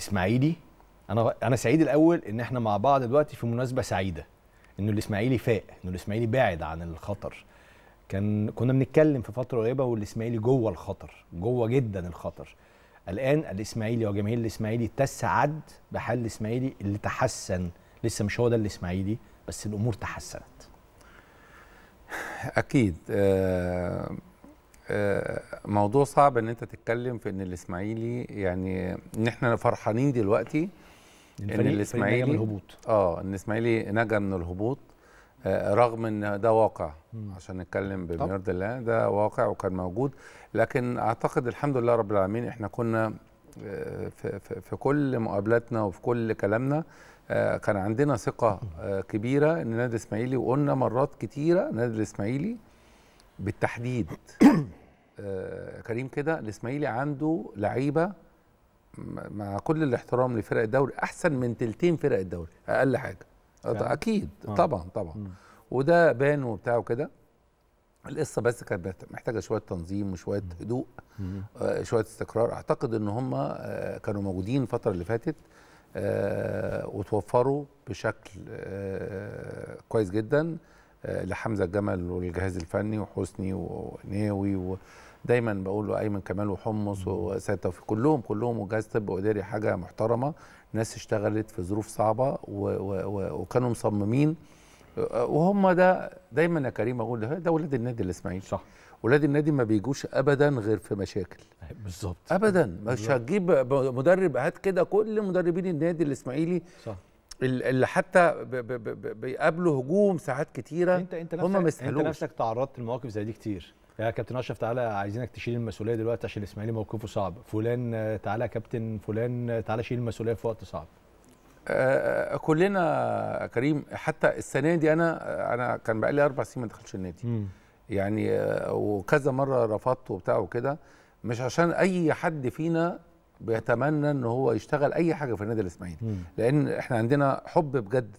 الاسماعيلي انا انا سعيد الاول ان احنا مع بعض دلوقتي في مناسبه سعيده انه الاسماعيلي فاق انه الاسماعيلي بعد عن الخطر كان كنا بنتكلم في فتره قريبه والاسماعيلي جوه الخطر جوه جدا الخطر الان الاسماعيلي وجماهير الاسماعيلي تسعد بحال الاسماعيلي اللي تحسن لسه مش هو ده الاسماعيلي بس الامور تحسنت اكيد أه آه، موضوع صعب ان انت تتكلم في ان الاسماعيلي يعني ان احنا فرحانين دلوقتي ان الاسماعيلي اه ان الاسماعيلي نجا من الهبوط آه، رغم ان ده واقع عشان نتكلم بمرض الله ده واقع وكان موجود لكن اعتقد الحمد لله رب العالمين احنا كنا آه، في, في, في كل مقابلاتنا وفي كل كلامنا كان عندنا ثقه كبيره ان نادي الاسماعيلي وقلنا مرات كتيره نادي الاسماعيلي بالتحديد آه، كريم كده الاسماعيلي عنده لعيبه مع كل الاحترام لفرق الدوري احسن من تلتين فرق الدوري اقل حاجه فعلا. آه، يعني؟ اكيد آه. طبعا طبعا م. وده بان وبتاع وكده القصه بس كانت محتاجه شويه تنظيم وشويه هدوء آه شويه استقرار اعتقد ان هم آه كانوا موجودين الفتره اللي فاتت آه وتوفروا بشكل آه كويس جدا آه لحمزه الجمل والجهاز الفني وحسني وناوي و... دايما بقول له ايمن كمال وحمص وسيد توفيق كلهم كلهم وجهاز طب واداري حاجه محترمه ناس اشتغلت في ظروف صعبه وكانوا مصممين وهم ده دايما يا كريم اقول ده, ولاد النادي الاسماعيلي صح ولاد النادي ما بيجوش ابدا غير في مشاكل بالظبط ابدا مش هتجيب مدرب هات كده كل مدربين النادي الاسماعيلي صح اللي حتى بيقابلوا هجوم ساعات كتيره انت انت نفسك هم انت نفسك تعرضت لمواقف زي دي كتير يا كابتن اشرف تعالى عايزينك تشيل المسؤوليه دلوقتي عشان الاسماعيلي موقفه صعب فلان تعالى كابتن فلان تعالى شيل المسؤوليه في وقت صعب آه، كلنا كريم حتى السنه دي انا انا كان بقى لي اربع سنين ما دخلش النادي م. يعني آه، وكذا مره رفضت وبتاع وكده مش عشان اي حد فينا بيتمنى ان هو يشتغل اي حاجه في النادي الاسماعيلي لان احنا عندنا حب بجد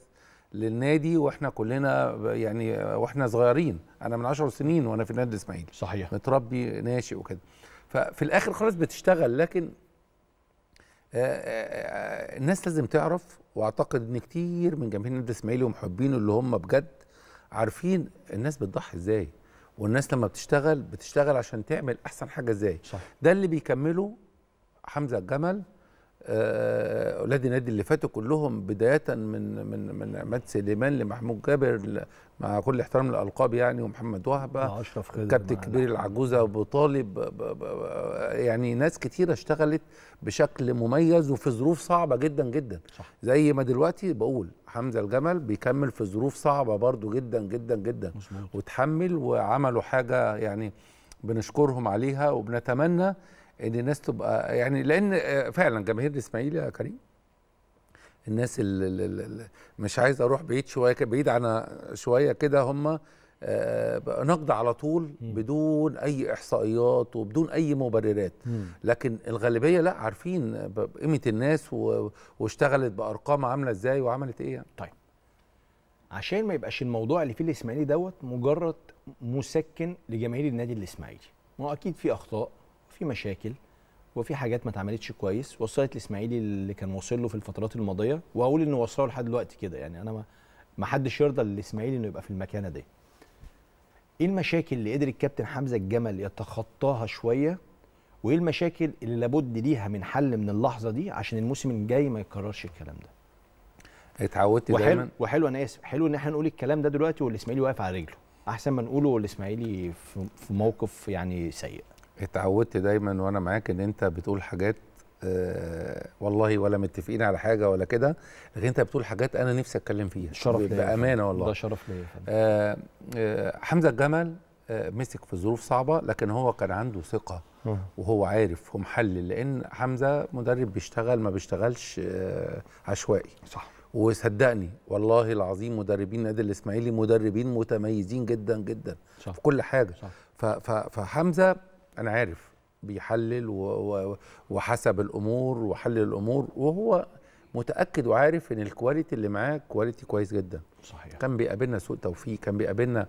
للنادي واحنا كلنا يعني واحنا صغيرين انا من 10 سنين وانا في النادي الاسماعيلي صحيح متربي ناشئ وكده ففي الاخر خالص بتشتغل لكن آه، آه، آه، الناس لازم تعرف واعتقد ان كتير من جماهير النادي الاسماعيلي ومحبينه اللي هم بجد عارفين الناس بتضحي ازاي والناس لما بتشتغل بتشتغل عشان تعمل احسن حاجه ازاي صح. ده اللي بيكمله حمزه الجمل اولاد آه، النادي اللي فاتوا كلهم بدايه من من من عماد سليمان لمحمود جابر مع كل احترام الالقاب يعني ومحمد وهبه اشرف كابتن كبير العجوزه ابو طالب يعني ناس كتيره اشتغلت بشكل مميز وفي ظروف صعبه جدا جدا صح. زي ما دلوقتي بقول حمزه الجمل بيكمل في ظروف صعبه برضو جدا جدا جدا وتحمل وعملوا حاجه يعني بنشكرهم عليها وبنتمنى ان الناس تبقى يعني لان آه، فعلا جماهير الاسماعيلي يا كريم الناس اللي مش عايز اروح بعيد شويه بعيد عن شويه كده هم آه، نقد على طول بدون اي احصائيات وبدون اي مبررات لكن الغالبيه لا عارفين قيمه الناس واشتغلت بارقام عامله ازاي وعملت ايه يعني. طيب عشان ما يبقاش الموضوع اللي فيه الاسماعيلي دوت مجرد مسكن لجماهير النادي الاسماعيلي ما اكيد في اخطاء في مشاكل وفي حاجات ما اتعملتش كويس وصلت الاسماعيلي اللي كان واصل له في الفترات الماضيه واقول انه وصله لحد دلوقتي كده يعني انا ما حدش يرضى للاسماعيلي انه يبقى في المكانه دي ايه المشاكل اللي قدر الكابتن حمزه الجمل يتخطاها شويه وايه المشاكل اللي لابد ليها من حل من اللحظه دي عشان الموسم الجاي ما يتكررش الكلام ده اتعودت وحلو دايما وحلو انا اسف حلو ان احنا نقول الكلام ده دلوقتي والاسماعيلي واقف على رجله احسن ما نقوله والاسماعيلي في موقف يعني سيء اتعودت دايما وانا معاك ان انت بتقول حاجات أه والله ولا متفقين على حاجه ولا كده لكن انت بتقول حاجات انا نفسي اتكلم فيها شرف ليا بامانه والله ده شرف ليا آه،, آه حمزه الجمل آه مسك في ظروف صعبه لكن هو كان عنده ثقه اه. وهو عارف ومحلل لان حمزه مدرب بيشتغل ما بيشتغلش آه عشوائي صح وصدقني والله العظيم مدربين النادي الاسماعيلي مدربين متميزين جدا جدا صح. في كل حاجه صح. فحمزه انا عارف بيحلل وحسب الامور وحلل الامور وهو متاكد وعارف ان الكواليتي اللي معاه كواليتي كويس جدا صحيح كان بيقابلنا سوء توفيق كان بيقابلنا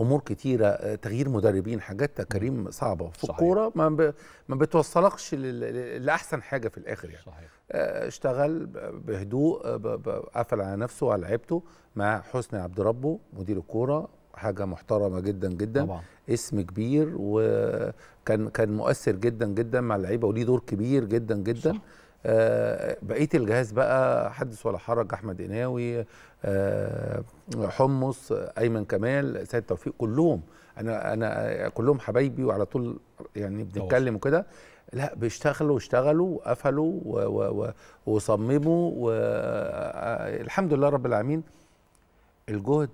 امور كتيره آه، تغيير مدربين حاجات تكريم صعبه في الكوره ما ب... ما بتوصلكش لاحسن حاجه في الاخر يعني صحيح. آه، اشتغل بهدوء آه، ب... ب... قفل على نفسه وعلى لعيبته مع حسني عبد ربه مدير الكوره حاجه محترمه جدا جدا طبعا. اسم كبير وكان كان مؤثر جدا جدا مع اللعيبه وليه دور كبير جدا جدا صح. آه بقيه الجهاز بقى حدث ولا حرج احمد قناوي آه حمص ايمن كمال سيد توفيق كلهم انا انا كلهم حبايبي وعلى طول يعني بنتكلم وكده لا بيشتغلوا واشتغلوا وقفلوا وصمموا والحمد آه، لله رب العالمين الجهد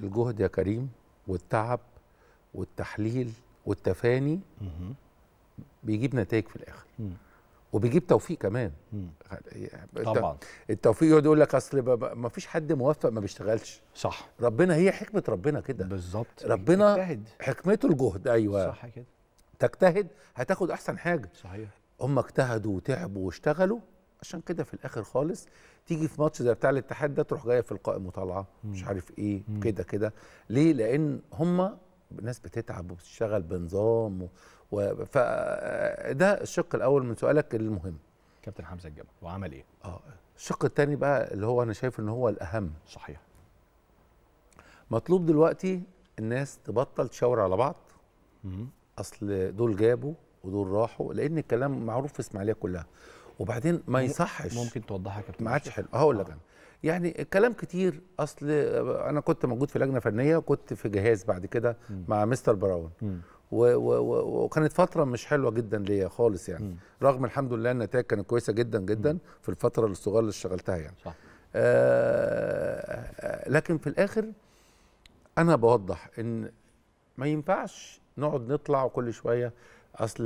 الجهد يا كريم والتعب والتحليل والتفاني بيجيب نتائج في الاخر وبيجيب توفيق كمان طبعا التوفيق يقعد يقول لك اصل ما فيش حد موفق ما بيشتغلش صح ربنا هي حكمه ربنا كده بالظبط ربنا تجتهد. حكمته الجهد ايوه صح كده تجتهد هتاخد احسن حاجه صحيح هم اجتهدوا وتعبوا واشتغلوا عشان كده في الاخر خالص تيجي في ماتش زي بتاع الاتحاد ده تروح جايه في القائم وطالعه مش عارف ايه كده كده ليه لان هم ناس بتتعب وبتشتغل بنظام و... و... فده الشق الاول من سؤالك المهم كابتن حمزه الجبل وعمل ايه اه الشق الثاني بقى اللي هو انا شايف ان هو الاهم صحيح مطلوب دلوقتي الناس تبطل تشاور على بعض مم. اصل دول جابوا ودول راحوا لان الكلام معروف في اسماعيليه كلها وبعدين ما يصحش ممكن توضحها كابتن ما عادش حلو هقول لك آه. يعني كلام كتير اصل انا كنت موجود في لجنه فنيه وكنت في جهاز بعد كده مع مستر براون وكانت فتره مش حلوه جدا ليا خالص يعني م. رغم الحمد لله النتائج كانت كويسه جدا جدا م. في الفتره الصغيره اللي اشتغلتها يعني صح. آه،, آه لكن في الاخر انا بوضح ان ما ينفعش نقعد نطلع وكل شويه اصل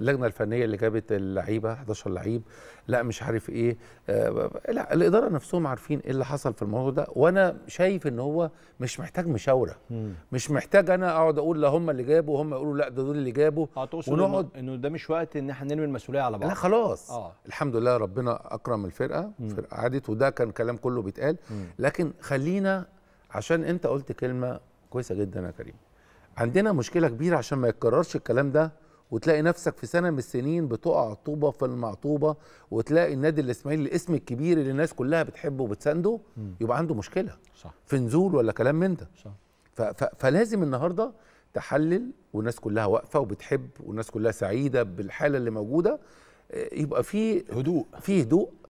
اللجنه الفنيه اللي جابت اللعيبه 11 لعيب لا مش عارف ايه آه، لا الاداره نفسهم عارفين ايه اللي حصل في الموضوع ده وانا شايف ان هو مش محتاج مشاوره مش محتاج انا اقعد اقول لا هم اللي جابوا هم يقولوا لا ده دول اللي جابوا آه، ونقعد انه ده مش وقت ان احنا نرمي المسؤوليه على بعض لا خلاص آه. الحمد لله ربنا اكرم الفرقه فرقه عادت وده كان كلام كله بيتقال لكن خلينا عشان انت قلت كلمه كويسه جدا يا كريم عندنا مشكله كبيره عشان ما يتكررش الكلام ده وتلاقي نفسك في سنه من السنين بتقع طوبه في المعطوبه وتلاقي النادي الاسماعيلي الاسم الكبير اللي الناس كلها بتحبه وبتسانده يبقى عنده مشكله صح. في نزول ولا كلام من ده صح. فلازم النهارده تحلل والناس كلها واقفه وبتحب والناس كلها سعيده بالحاله اللي موجوده آه، يبقى في هدوء في هدوء